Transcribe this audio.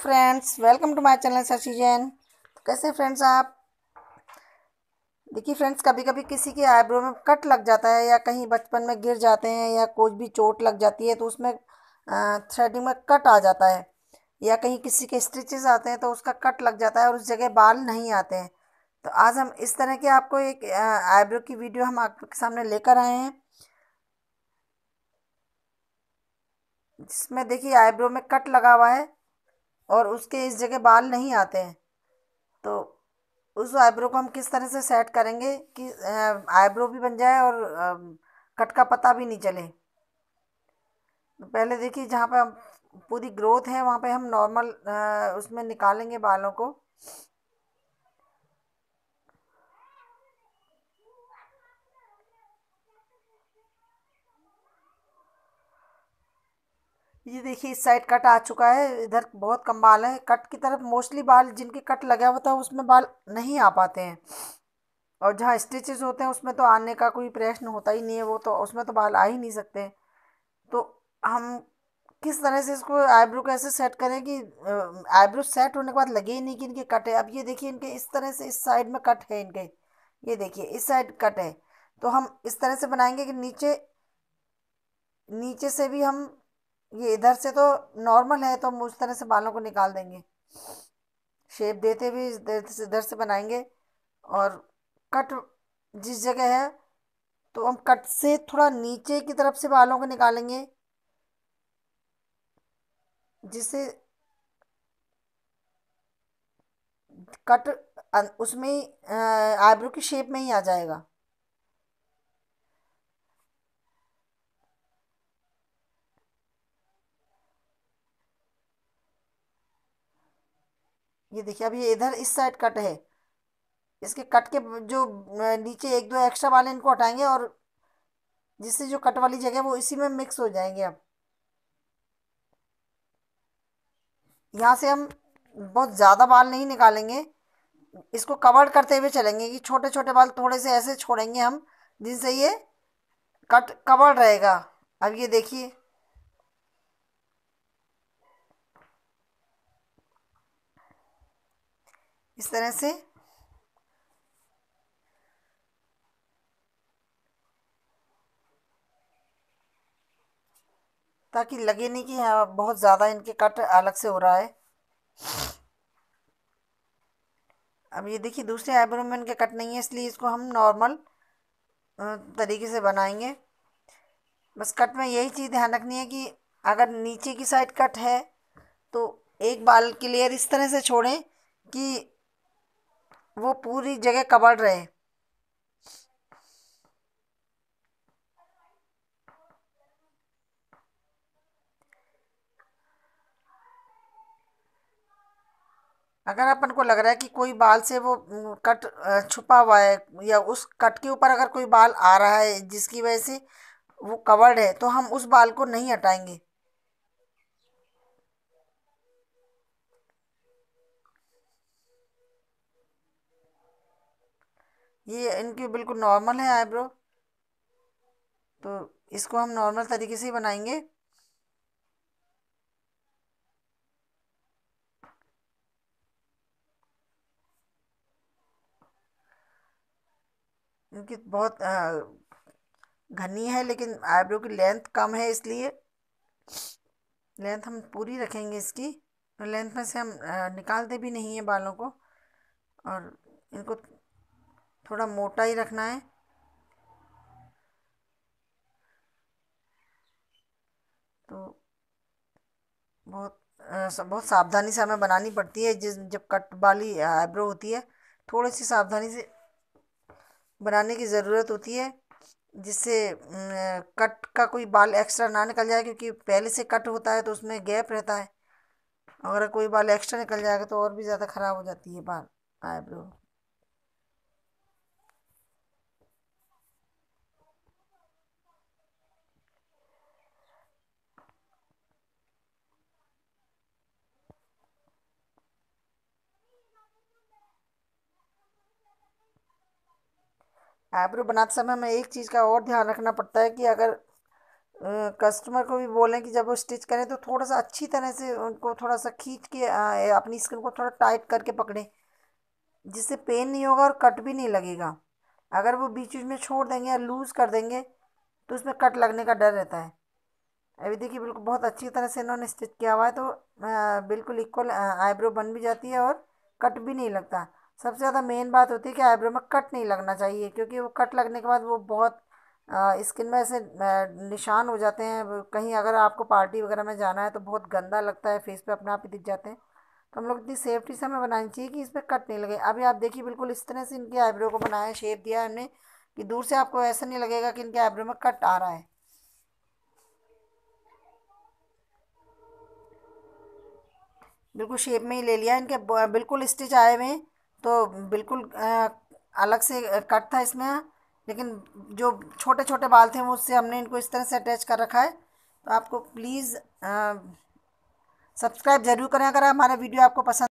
friends welcome to my channel Shashi Jain तो कैसे friends आप देखिए फ्रेंड्स कभी कभी किसी के आईब्रो में कट लग जाता है या कहीं बचपन में गिर जाते हैं या कुछ भी चोट लग जाती है तो उसमें थ्रेडिंग में कट आ जाता है या कहीं किसी के स्टिचेस आते हैं तो उसका कट लग जाता है और उस जगह बाल नहीं आते हैं तो आज हम इस तरह के आपको एक आईब्रो की वीडियो हम आपके सामने लेकर आए हैं जिसमें देखिए आईब्रो में कट लगा हुआ है और उसके इस जगह बाल नहीं आते हैं तो उस आईब्रो को हम किस तरह से सेट करेंगे कि आईब्रो भी बन जाए और कट का पता भी नहीं चले तो पहले देखिए जहाँ पे पूरी ग्रोथ है वहाँ पे हम नॉर्मल उसमें निकालेंगे बालों को ये देखिए इस साइड कट आ चुका है इधर बहुत कम बाल है कट की तरफ मोस्टली बाल जिनके कट लगा होता है उसमें बाल नहीं आ पाते हैं और जहाँ स्टिचेस होते हैं उसमें तो आने का कोई प्रश्न होता ही नहीं है वो तो उसमें तो बाल आ ही नहीं सकते तो हम किस तरह से इसको आईब्रो कैसे सेट करें कि आईब्रो सेट होने के बाद लगे ही नहीं कि इनके कट है अब ये देखिए इनके इस तरह से इस साइड में कट है इनके ये देखिए इस साइड कट है तो हम इस तरह से बनाएंगे कि नीचे नीचे से भी हम ये इधर से तो नॉर्मल है तो हम उस तरह से बालों को निकाल देंगे शेप देते भी इधर से बनाएंगे और कट जिस जगह है तो हम कट से थोड़ा नीचे की तरफ से बालों को निकालेंगे जिससे कट उसमें आईब्रो की शेप में ही आ जाएगा ये देखिए अभी इधर इस साइड कट है इसके कट के जो नीचे एक दो एक्स्ट्रा वाले इनको हटाएंगे और जिससे जो कट वाली जगह वो इसी में मिक्स हो जाएंगे अब यहाँ से हम बहुत ज़्यादा बाल नहीं निकालेंगे इसको कवर करते हुए चलेंगे कि छोटे छोटे बाल थोड़े से ऐसे छोड़ेंगे हम जिनसे ये कट कवर रहेगा अब ये देखिए इस तरह से ताकि लगे नहीं कि हाँ बहुत ज़्यादा इनके कट अलग से हो रहा है अब ये देखिए दूसरे आईब्रो में इनके कट नहीं है इसलिए इसको हम नॉर्मल तरीके से बनाएंगे बस कट में यही चीज़ ध्यान रखनी है कि अगर नीचे की साइड कट है तो एक बाल की लेयर इस तरह से छोड़ें कि वो पूरी जगह कवर्ड रहे अगर अपन को लग रहा है कि कोई बाल से वो कट छुपा हुआ है या उस कट के ऊपर अगर कोई बाल आ रहा है जिसकी वजह से वो कवर्ड है तो हम उस बाल को नहीं हटाएंगे ये इनकी बिल्कुल नॉर्मल है आईब्रो तो इसको हम नॉर्मल तरीके से ही बनाएंगे इनकी बहुत घनी है लेकिन आईब्रो की लेंथ कम है इसलिए लेंथ हम पूरी रखेंगे इसकी लेंथ तो में से हम निकालते भी नहीं है बालों को और इनको थोड़ा मोटा ही रखना है तो बहुत बहुत सावधानी से हमें बनानी पड़ती है जिस जब कट वाली आईब्रो होती है थोड़ी सी सावधानी से बनाने की ज़रूरत होती है जिससे कट का कोई बाल एक्स्ट्रा ना निकल जाए क्योंकि पहले से कट होता है तो उसमें गैप रहता है अगर कोई बाल एक्स्ट्रा निकल जाएगा तो और भी ज़्यादा ख़राब हो जाती है बाल आईब्रो आईब्रो बनाते समय हमें एक चीज़ का और ध्यान रखना पड़ता है कि अगर कस्टमर को भी बोलें कि जब वो स्टिच करें तो थोड़ा सा अच्छी तरह से उनको थोड़ा सा खींच के आ, अपनी स्किन को थोड़ा टाइट करके पकड़ें जिससे पेन नहीं होगा और कट भी नहीं लगेगा अगर वो बीच बीच में छोड़ देंगे या लूज़ कर देंगे तो उसमें कट लगने का डर रहता है अभी देखिए बिल्कुल बहुत अच्छी तरह से इन्होंने स्टिच किया हुआ है तो आ, बिल्कुल इक्वल आईब्रो बन भी जाती है और कट भी नहीं लगता सबसे ज़्यादा मेन बात होती है कि आईब्रो में कट नहीं लगना चाहिए क्योंकि वो कट लगने के बाद वो बहुत स्किन में ऐसे निशान हो जाते हैं कहीं अगर आपको पार्टी वगैरह में जाना है तो बहुत गंदा लगता है फेस पे अपने आप ही दिख जाते हैं तो हम लोग इतनी सेफ्टी से हमें बनानी चाहिए कि इस पर कट नहीं लगे अभी आप देखिए बिल्कुल इस तरह से इनके आईब्रो को बनाया शेप दिया है हमने कि दूर से आपको ऐसा नहीं लगेगा कि इनके आईब्रो में कट आ रहा है बिल्कुल शेप में ही ले लिया इनके बिल्कुल स्टिच आए हुए हैं तो बिल्कुल अलग से कट था इसमें लेकिन जो छोटे छोटे बाल थे उससे हमने इनको इस तरह से अटैच कर रखा है तो आपको प्लीज़ सब्सक्राइब ज़रूर करें अगर हमारा वीडियो आपको पसंद